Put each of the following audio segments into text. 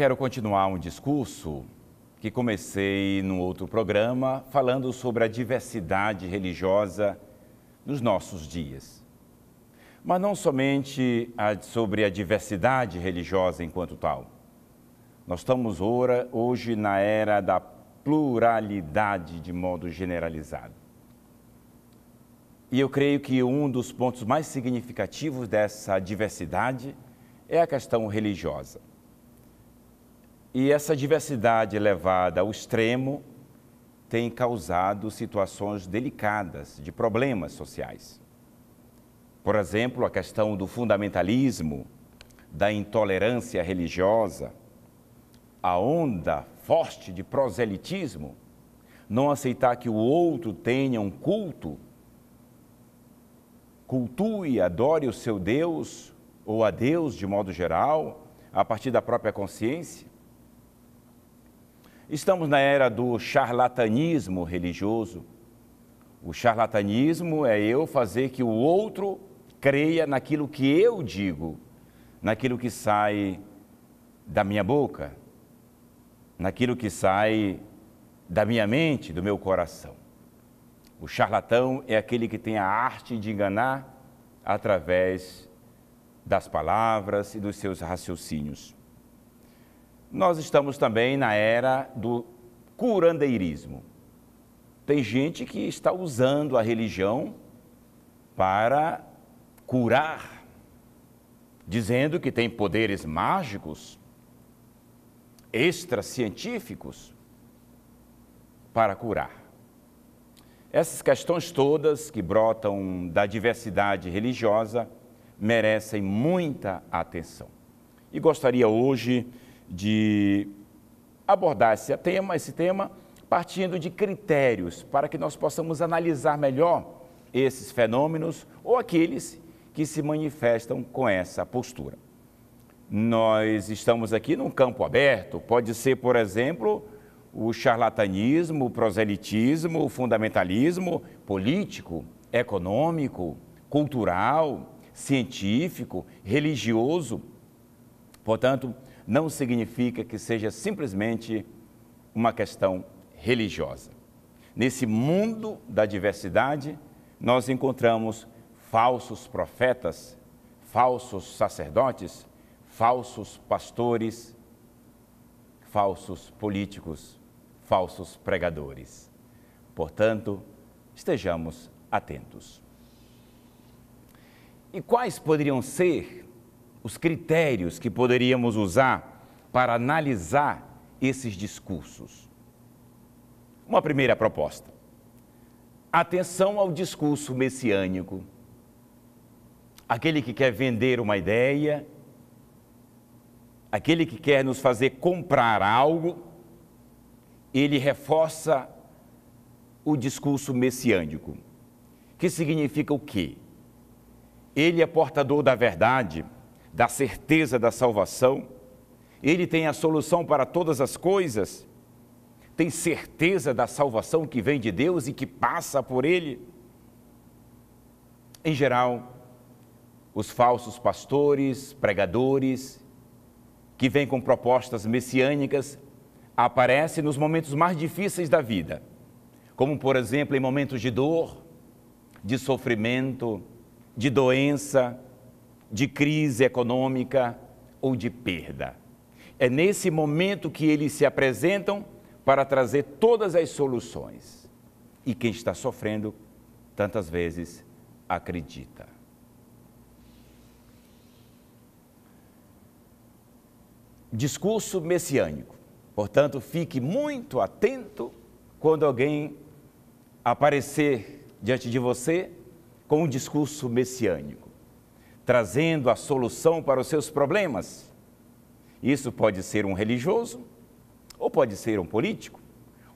Quero continuar um discurso que comecei no outro programa falando sobre a diversidade religiosa nos nossos dias. Mas não somente sobre a diversidade religiosa enquanto tal. Nós estamos ora, hoje na era da pluralidade de modo generalizado. E eu creio que um dos pontos mais significativos dessa diversidade é a questão religiosa. E essa diversidade levada ao extremo tem causado situações delicadas de problemas sociais. Por exemplo, a questão do fundamentalismo, da intolerância religiosa, a onda forte de proselitismo, não aceitar que o outro tenha um culto, cultue, adore o seu Deus ou a Deus de modo geral, a partir da própria consciência. Estamos na era do charlatanismo religioso. O charlatanismo é eu fazer que o outro creia naquilo que eu digo, naquilo que sai da minha boca, naquilo que sai da minha mente, do meu coração. O charlatão é aquele que tem a arte de enganar através das palavras e dos seus raciocínios. Nós estamos também na era do curandeirismo. Tem gente que está usando a religião para curar, dizendo que tem poderes mágicos, extracientíficos, para curar. Essas questões todas que brotam da diversidade religiosa merecem muita atenção. E gostaria hoje de abordar esse tema, esse tema partindo de critérios para que nós possamos analisar melhor esses fenômenos ou aqueles que se manifestam com essa postura. Nós estamos aqui num campo aberto, pode ser, por exemplo, o charlatanismo, o proselitismo, o fundamentalismo político, econômico, cultural, científico, religioso. Portanto, não significa que seja simplesmente uma questão religiosa. Nesse mundo da diversidade, nós encontramos falsos profetas, falsos sacerdotes, falsos pastores, falsos políticos, falsos pregadores. Portanto, estejamos atentos. E quais poderiam ser os critérios que poderíamos usar para analisar esses discursos. Uma primeira proposta. Atenção ao discurso messiânico. Aquele que quer vender uma ideia, aquele que quer nos fazer comprar algo, ele reforça o discurso messiânico, que significa o quê? Ele é portador da verdade da certeza da salvação, ele tem a solução para todas as coisas, tem certeza da salvação que vem de Deus e que passa por ele. Em geral, os falsos pastores, pregadores, que vêm com propostas messiânicas, aparecem nos momentos mais difíceis da vida, como, por exemplo, em momentos de dor, de sofrimento, de doença, de crise econômica ou de perda. É nesse momento que eles se apresentam para trazer todas as soluções. E quem está sofrendo, tantas vezes, acredita. Discurso messiânico. Portanto, fique muito atento quando alguém aparecer diante de você com um discurso messiânico trazendo a solução para os seus problemas. Isso pode ser um religioso, ou pode ser um político,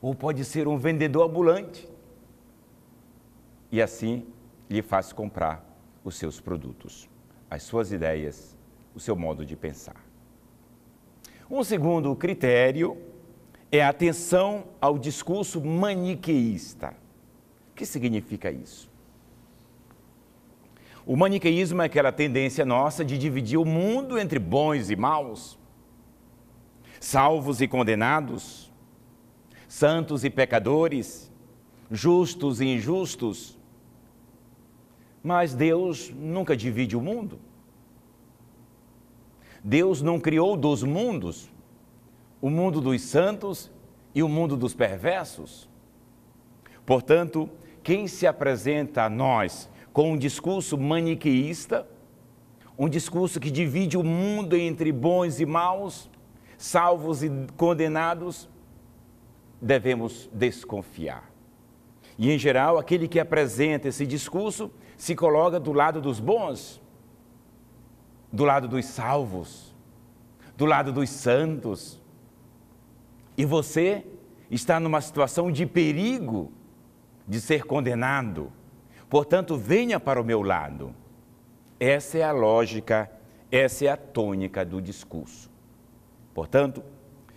ou pode ser um vendedor ambulante. E assim lhe faz comprar os seus produtos, as suas ideias, o seu modo de pensar. Um segundo critério é a atenção ao discurso maniqueísta. O que significa isso? O maniqueísmo é aquela tendência nossa de dividir o mundo entre bons e maus, salvos e condenados, santos e pecadores, justos e injustos. Mas Deus nunca divide o mundo. Deus não criou dos mundos o mundo dos santos e o mundo dos perversos. Portanto, quem se apresenta a nós com um discurso maniqueísta, um discurso que divide o mundo entre bons e maus, salvos e condenados, devemos desconfiar. E, em geral, aquele que apresenta esse discurso se coloca do lado dos bons, do lado dos salvos, do lado dos santos. E você está numa situação de perigo de ser condenado Portanto, venha para o meu lado. Essa é a lógica, essa é a tônica do discurso. Portanto,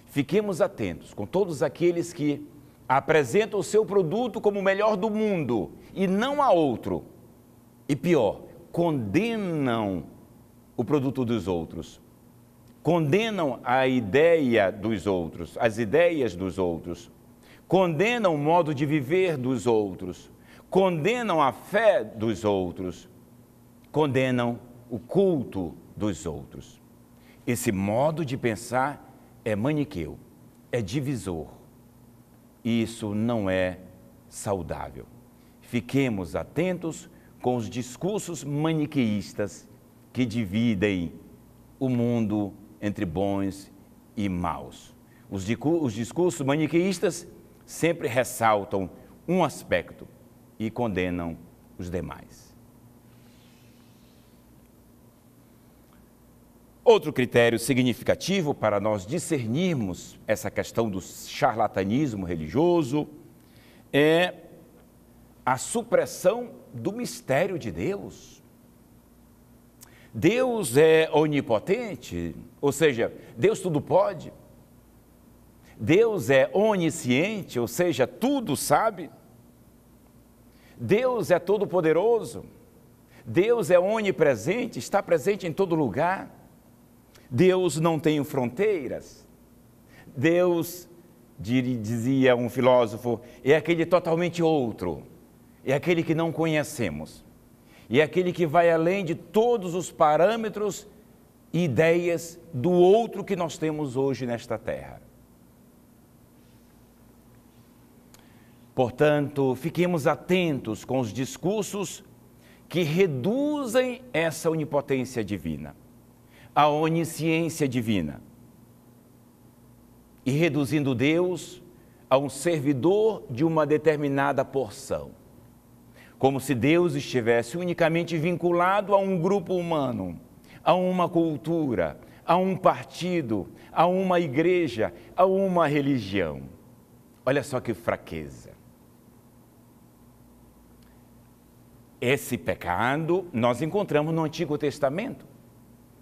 fiquemos atentos com todos aqueles que apresentam o seu produto como o melhor do mundo e não a outro. E pior, condenam o produto dos outros, condenam a ideia dos outros, as ideias dos outros, condenam o modo de viver dos outros condenam a fé dos outros, condenam o culto dos outros. Esse modo de pensar é maniqueu, é divisor. E isso não é saudável. Fiquemos atentos com os discursos maniqueístas que dividem o mundo entre bons e maus. Os discursos maniqueístas sempre ressaltam um aspecto, e condenam os demais. Outro critério significativo para nós discernirmos essa questão do charlatanismo religioso é a supressão do mistério de Deus. Deus é onipotente, ou seja, Deus tudo pode. Deus é onisciente, ou seja, tudo sabe. Deus é todo-poderoso, Deus é onipresente, está presente em todo lugar. Deus não tem fronteiras. Deus, dizia um filósofo, é aquele totalmente outro, é aquele que não conhecemos, é aquele que vai além de todos os parâmetros e ideias do outro que nós temos hoje nesta terra. Portanto, fiquemos atentos com os discursos que reduzem essa onipotência divina, a onisciência divina, e reduzindo Deus a um servidor de uma determinada porção, como se Deus estivesse unicamente vinculado a um grupo humano, a uma cultura, a um partido, a uma igreja, a uma religião. Olha só que fraqueza Esse pecado nós encontramos no Antigo Testamento.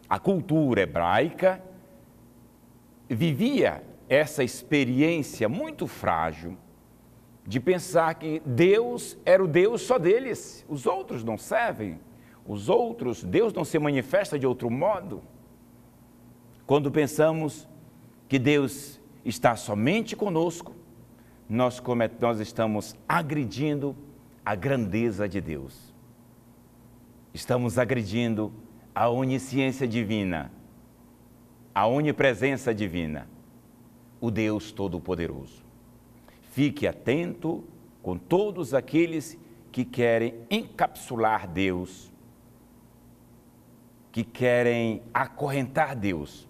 A cultura hebraica vivia essa experiência muito frágil de pensar que Deus era o Deus só deles, os outros não servem, os outros, Deus não se manifesta de outro modo. Quando pensamos que Deus está somente conosco, nós, nós estamos agredindo a grandeza de Deus. Estamos agredindo a onisciência divina, a onipresença divina, o Deus Todo-Poderoso. Fique atento com todos aqueles que querem encapsular Deus, que querem acorrentar Deus,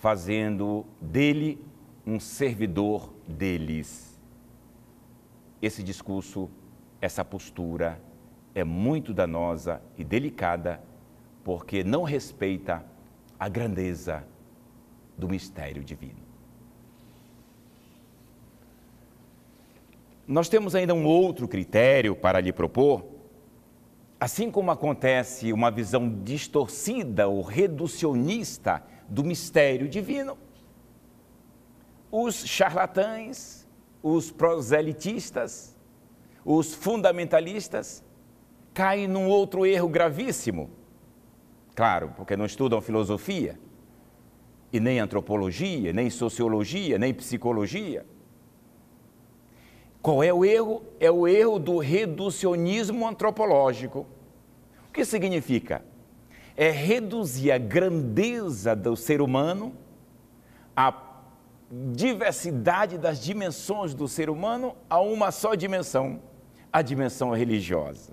fazendo dele um servidor deles. Esse discurso essa postura é muito danosa e delicada, porque não respeita a grandeza do mistério divino. Nós temos ainda um outro critério para lhe propor. Assim como acontece uma visão distorcida ou reducionista do mistério divino, os charlatães, os proselitistas, os fundamentalistas caem num outro erro gravíssimo. Claro, porque não estudam filosofia, e nem antropologia, nem sociologia, nem psicologia. Qual é o erro? É o erro do reducionismo antropológico. O que significa? É reduzir a grandeza do ser humano, a diversidade das dimensões do ser humano, a uma só dimensão a dimensão religiosa.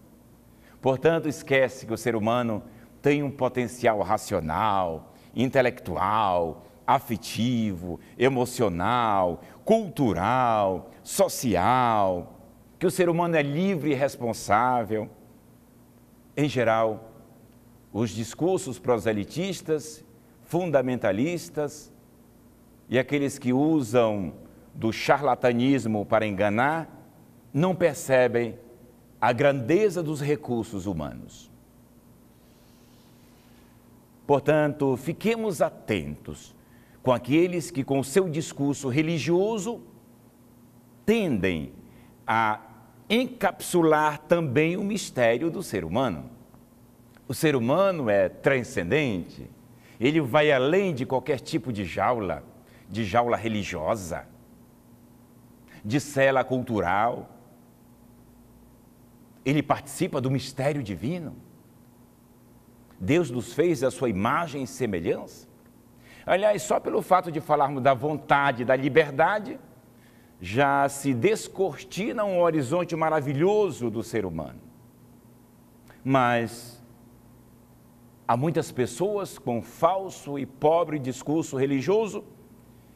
Portanto, esquece que o ser humano tem um potencial racional, intelectual, afetivo, emocional, cultural, social, que o ser humano é livre e responsável. Em geral, os discursos proselitistas, fundamentalistas e aqueles que usam do charlatanismo para enganar não percebem a grandeza dos recursos humanos. Portanto, fiquemos atentos com aqueles que, com seu discurso religioso, tendem a encapsular também o mistério do ser humano. O ser humano é transcendente, ele vai além de qualquer tipo de jaula, de jaula religiosa, de cela cultural, ele participa do mistério divino. Deus nos fez a sua imagem e semelhança. Aliás, só pelo fato de falarmos da vontade, da liberdade, já se descortina um horizonte maravilhoso do ser humano. Mas há muitas pessoas com um falso e pobre discurso religioso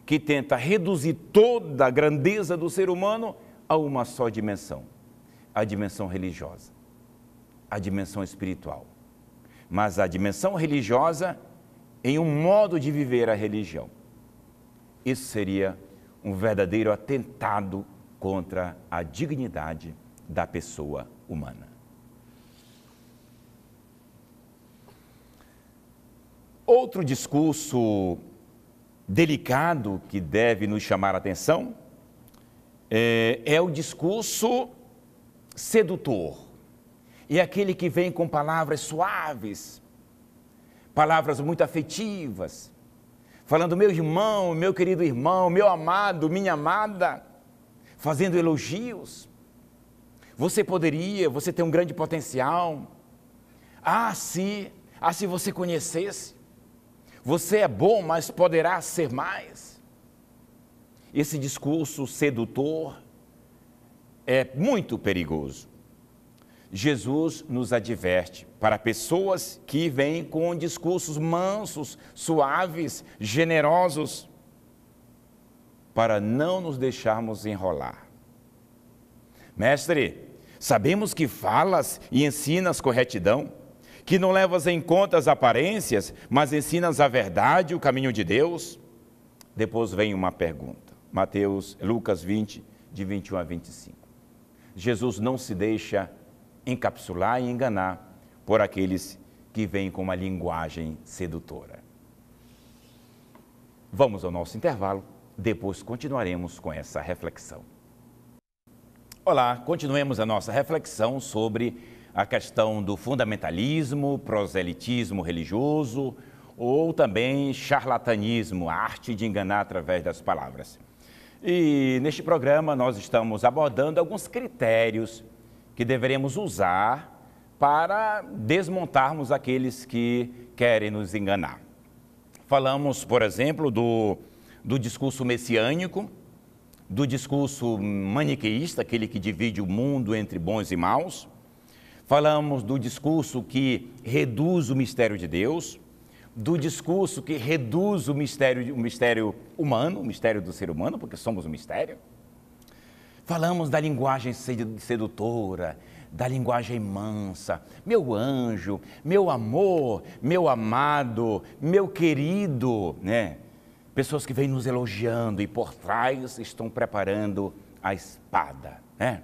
que tenta reduzir toda a grandeza do ser humano a uma só dimensão a dimensão religiosa, a dimensão espiritual. Mas a dimensão religiosa em um modo de viver a religião. Isso seria um verdadeiro atentado contra a dignidade da pessoa humana. Outro discurso delicado que deve nos chamar a atenção é, é o discurso sedutor e aquele que vem com palavras suaves, palavras muito afetivas, falando meu irmão, meu querido irmão, meu amado, minha amada, fazendo elogios. Você poderia, você tem um grande potencial. Ah, se, ah, se você conhecesse. Você é bom, mas poderá ser mais. Esse discurso sedutor é muito perigoso. Jesus nos adverte para pessoas que vêm com discursos mansos, suaves, generosos, para não nos deixarmos enrolar. Mestre, sabemos que falas e ensinas corretidão, que não levas em conta as aparências, mas ensinas a verdade, o caminho de Deus. Depois vem uma pergunta. Mateus, Lucas 20, de 21 a 25. Jesus não se deixa encapsular e enganar por aqueles que vêm com uma linguagem sedutora. Vamos ao nosso intervalo, depois continuaremos com essa reflexão. Olá, continuemos a nossa reflexão sobre a questão do fundamentalismo, proselitismo religioso ou também charlatanismo, a arte de enganar através das palavras. E neste programa nós estamos abordando alguns critérios que deveremos usar para desmontarmos aqueles que querem nos enganar. Falamos, por exemplo, do, do discurso messiânico, do discurso maniqueísta, aquele que divide o mundo entre bons e maus. Falamos do discurso que reduz o mistério de Deus do discurso que reduz o mistério, o mistério humano, o mistério do ser humano, porque somos um mistério. Falamos da linguagem sedutora, da linguagem mansa, meu anjo, meu amor, meu amado, meu querido, né? Pessoas que vêm nos elogiando e por trás estão preparando a espada, né?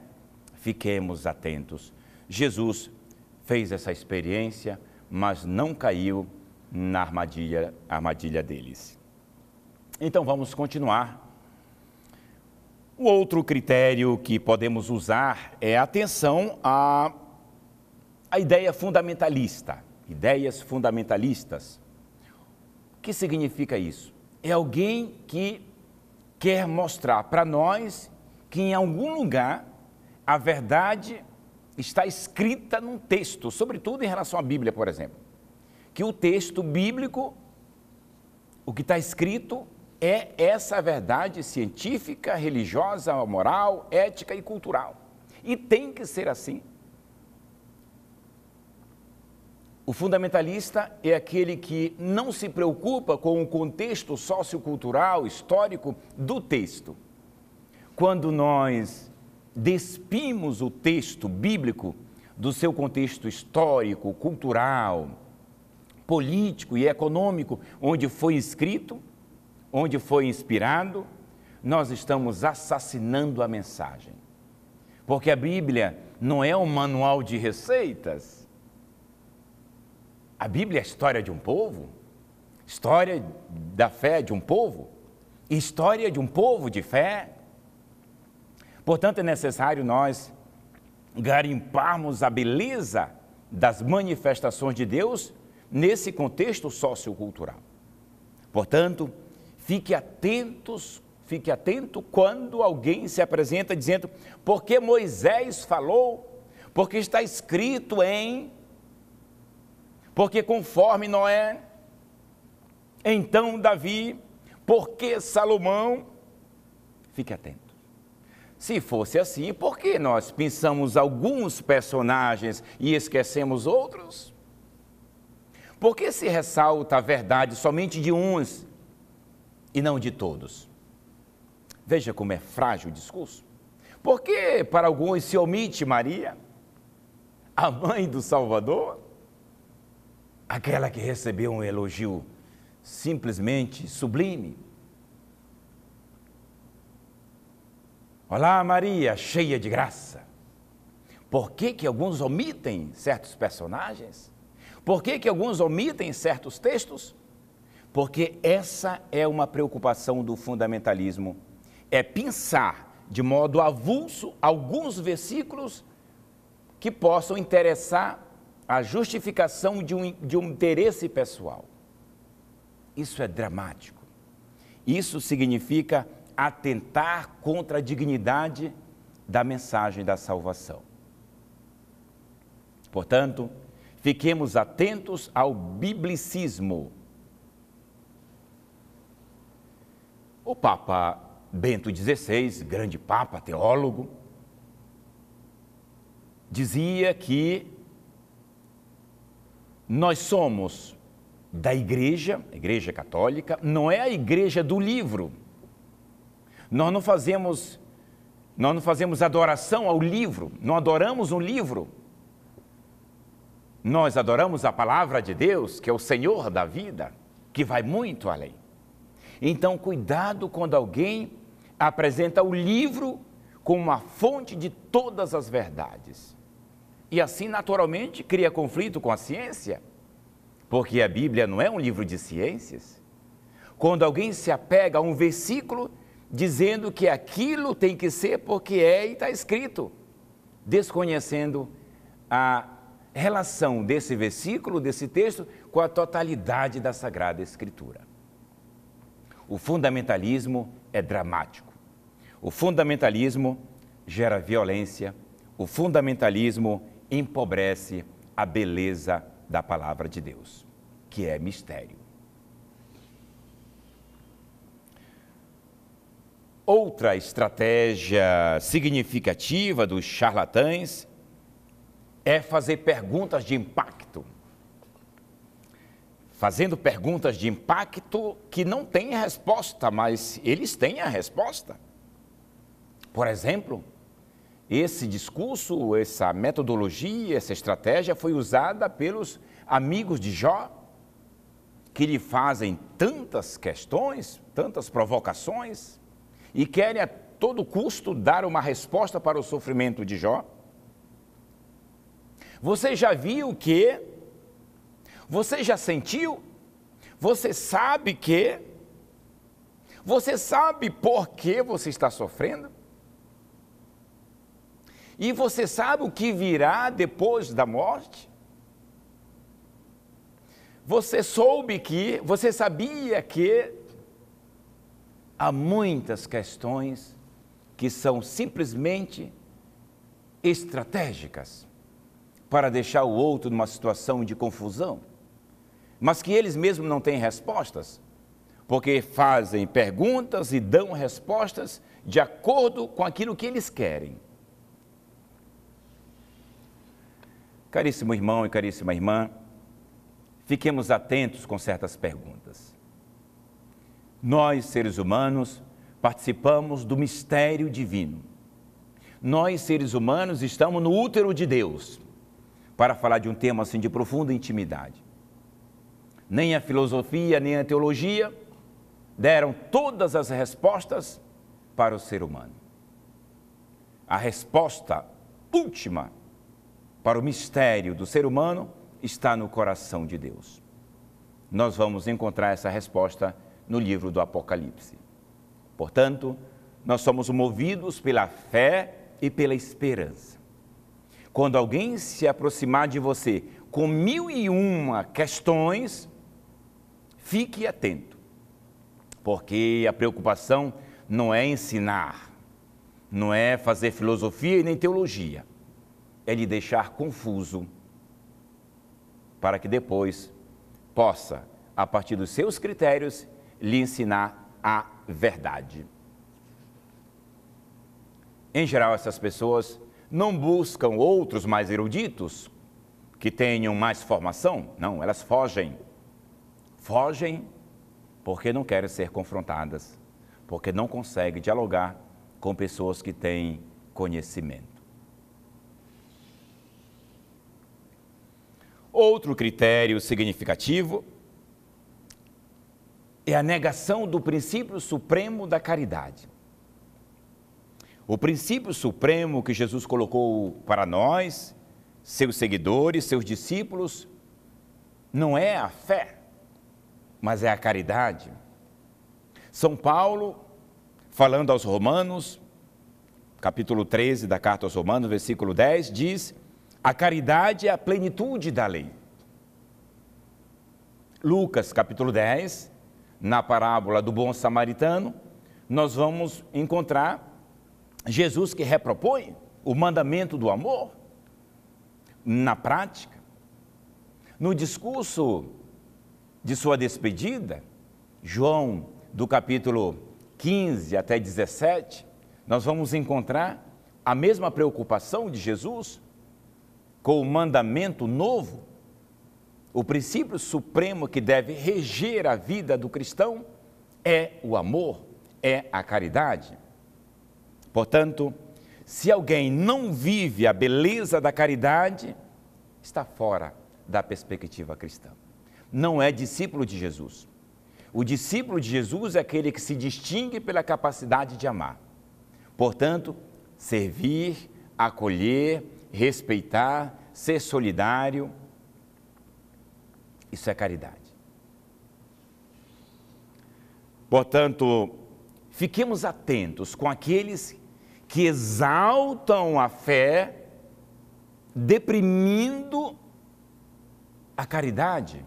Fiquemos atentos. Jesus fez essa experiência, mas não caiu na armadilha, armadilha deles. Então vamos continuar. O outro critério que podemos usar é atenção à, à ideia fundamentalista, ideias fundamentalistas. O que significa isso? É alguém que quer mostrar para nós que em algum lugar a verdade está escrita num texto, sobretudo em relação à Bíblia, por exemplo que o texto bíblico, o que está escrito, é essa verdade científica, religiosa, moral, ética e cultural. E tem que ser assim. O fundamentalista é aquele que não se preocupa com o contexto sociocultural, histórico do texto. Quando nós despimos o texto bíblico do seu contexto histórico, cultural, político e econômico onde foi escrito, onde foi inspirado, nós estamos assassinando a mensagem. Porque a Bíblia não é um manual de receitas. A Bíblia é a história de um povo, história da fé de um povo, história de um povo de fé. Portanto, é necessário nós garimparmos a beleza das manifestações de Deus nesse contexto sociocultural. Portanto, fique atentos, fique atento quando alguém se apresenta dizendo, porque Moisés falou, porque está escrito em, porque conforme Noé, então Davi, porque Salomão, fique atento. Se fosse assim, por que nós pensamos alguns personagens e esquecemos outros? Por que se ressalta a verdade somente de uns e não de todos? Veja como é frágil o discurso. Por que para alguns se omite Maria, a mãe do Salvador? Aquela que recebeu um elogio simplesmente sublime. Olá, Maria, cheia de graça. Por que, que alguns omitem certos personagens? Por que, que alguns omitem certos textos? Porque essa é uma preocupação do fundamentalismo. É pensar de modo avulso alguns versículos que possam interessar a justificação de um, de um interesse pessoal. Isso é dramático. Isso significa atentar contra a dignidade da mensagem da salvação. Portanto, Fiquemos atentos ao biblicismo. O Papa Bento XVI, grande Papa, teólogo, dizia que nós somos da Igreja, Igreja Católica, não é a Igreja do livro. Nós não fazemos, nós não fazemos adoração ao livro, não adoramos um livro. Nós adoramos a palavra de Deus, que é o Senhor da vida, que vai muito além. Então, cuidado quando alguém apresenta o livro como a fonte de todas as verdades. E assim, naturalmente, cria conflito com a ciência, porque a Bíblia não é um livro de ciências. Quando alguém se apega a um versículo dizendo que aquilo tem que ser porque é e está escrito, desconhecendo a relação desse versículo, desse texto, com a totalidade da Sagrada Escritura. O fundamentalismo é dramático. O fundamentalismo gera violência. O fundamentalismo empobrece a beleza da palavra de Deus, que é mistério. Outra estratégia significativa dos charlatães é fazer perguntas de impacto. Fazendo perguntas de impacto que não têm resposta, mas eles têm a resposta. Por exemplo, esse discurso, essa metodologia, essa estratégia foi usada pelos amigos de Jó, que lhe fazem tantas questões, tantas provocações, e querem a todo custo dar uma resposta para o sofrimento de Jó. Você já viu o que? Você já sentiu? Você sabe que? Você sabe por que você está sofrendo? E você sabe o que virá depois da morte? Você soube que, você sabia que há muitas questões que são simplesmente estratégicas para deixar o outro numa situação de confusão, mas que eles mesmos não têm respostas, porque fazem perguntas e dão respostas de acordo com aquilo que eles querem. Caríssimo irmão e caríssima irmã, fiquemos atentos com certas perguntas. Nós, seres humanos, participamos do mistério divino. Nós, seres humanos, estamos no útero de Deus para falar de um tema assim de profunda intimidade. Nem a filosofia, nem a teologia deram todas as respostas para o ser humano. A resposta última para o mistério do ser humano está no coração de Deus. Nós vamos encontrar essa resposta no livro do Apocalipse. Portanto, nós somos movidos pela fé e pela esperança. Quando alguém se aproximar de você com mil e uma questões, fique atento, porque a preocupação não é ensinar, não é fazer filosofia e nem teologia, é lhe deixar confuso, para que depois possa, a partir dos seus critérios, lhe ensinar a verdade. Em geral, essas pessoas não buscam outros mais eruditos que tenham mais formação. Não, elas fogem. Fogem porque não querem ser confrontadas, porque não conseguem dialogar com pessoas que têm conhecimento. Outro critério significativo é a negação do princípio supremo da caridade. O princípio supremo que Jesus colocou para nós, seus seguidores, seus discípulos, não é a fé, mas é a caridade. São Paulo, falando aos Romanos, capítulo 13 da carta aos Romanos, versículo 10, diz: A caridade é a plenitude da lei. Lucas, capítulo 10, na parábola do bom samaritano, nós vamos encontrar Jesus que repropõe o mandamento do amor na prática. No discurso de sua despedida, João, do capítulo 15 até 17, nós vamos encontrar a mesma preocupação de Jesus com o mandamento novo, o princípio supremo que deve reger a vida do cristão é o amor, é a caridade. Portanto, se alguém não vive a beleza da caridade, está fora da perspectiva cristã. Não é discípulo de Jesus. O discípulo de Jesus é aquele que se distingue pela capacidade de amar. Portanto, servir, acolher, respeitar, ser solidário, isso é caridade. Portanto, fiquemos atentos com aqueles que exaltam a fé, deprimindo a caridade,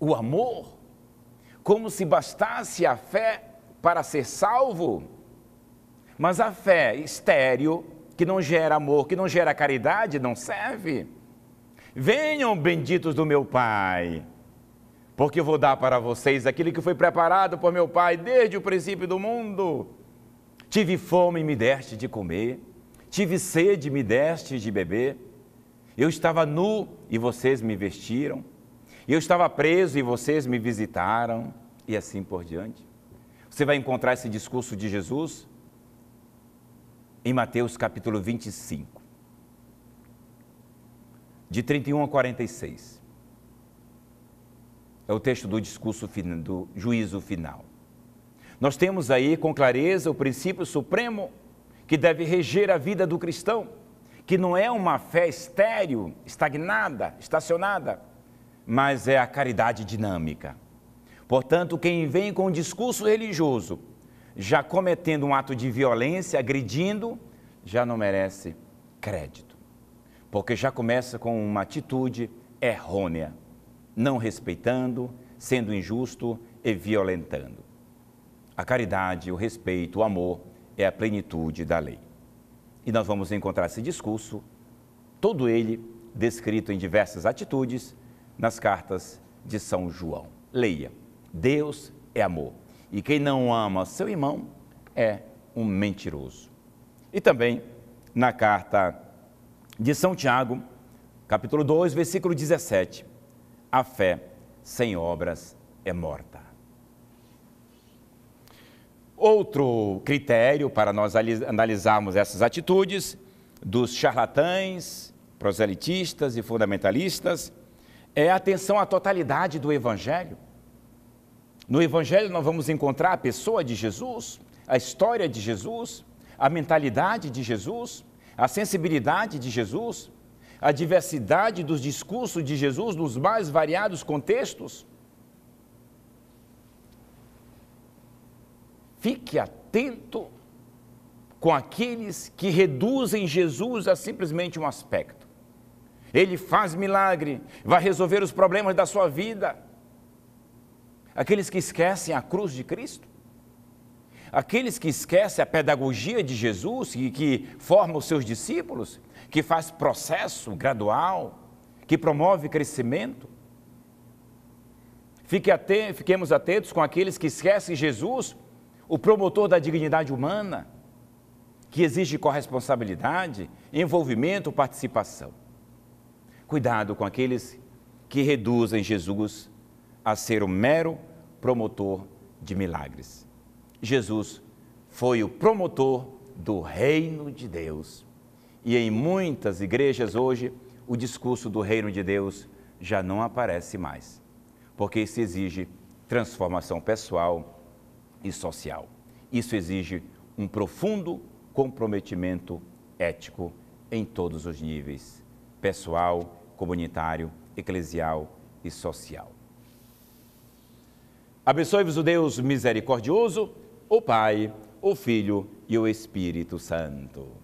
o amor, como se bastasse a fé para ser salvo. Mas a fé estéreo que não gera amor, que não gera caridade, não serve. Venham, benditos do meu Pai, porque eu vou dar para vocês aquilo que foi preparado por meu Pai desde o princípio do mundo Tive fome e me deste de comer, tive sede e me deste de beber. Eu estava nu e vocês me vestiram. Eu estava preso e vocês me visitaram, e assim por diante. Você vai encontrar esse discurso de Jesus em Mateus capítulo 25, de 31 a 46. É o texto do discurso do juízo final. Nós temos aí com clareza o princípio supremo que deve reger a vida do cristão, que não é uma fé estéril, estagnada, estacionada, mas é a caridade dinâmica. Portanto, quem vem com um discurso religioso, já cometendo um ato de violência, agredindo, já não merece crédito. Porque já começa com uma atitude errônea, não respeitando, sendo injusto e violentando. A caridade, o respeito, o amor é a plenitude da lei. E nós vamos encontrar esse discurso, todo ele descrito em diversas atitudes, nas cartas de São João. Leia: Deus é amor, e quem não ama seu irmão é um mentiroso. E também na carta de São Tiago, capítulo 2, versículo 17: A fé sem obras é morta. Outro critério para nós analisarmos essas atitudes dos charlatães, proselitistas e fundamentalistas é a atenção à totalidade do Evangelho. No Evangelho nós vamos encontrar a pessoa de Jesus, a história de Jesus, a mentalidade de Jesus, a sensibilidade de Jesus, a diversidade dos discursos de Jesus nos mais variados contextos Fique atento com aqueles que reduzem Jesus a simplesmente um aspecto. Ele faz milagre, vai resolver os problemas da sua vida. Aqueles que esquecem a cruz de Cristo, aqueles que esquecem a pedagogia de Jesus e que forma os seus discípulos, que faz processo gradual, que promove crescimento. Fique atentos, fiquemos atentos com aqueles que esquecem Jesus o promotor da dignidade humana, que exige corresponsabilidade, envolvimento, participação. Cuidado com aqueles que reduzem Jesus a ser um mero promotor de milagres. Jesus foi o promotor do reino de Deus. E em muitas igrejas hoje, o discurso do reino de Deus já não aparece mais, porque se exige transformação pessoal, e social. Isso exige um profundo comprometimento ético em todos os níveis pessoal, comunitário, eclesial e social. Abençoe-vos o Deus misericordioso, o Pai, o Filho e o Espírito Santo.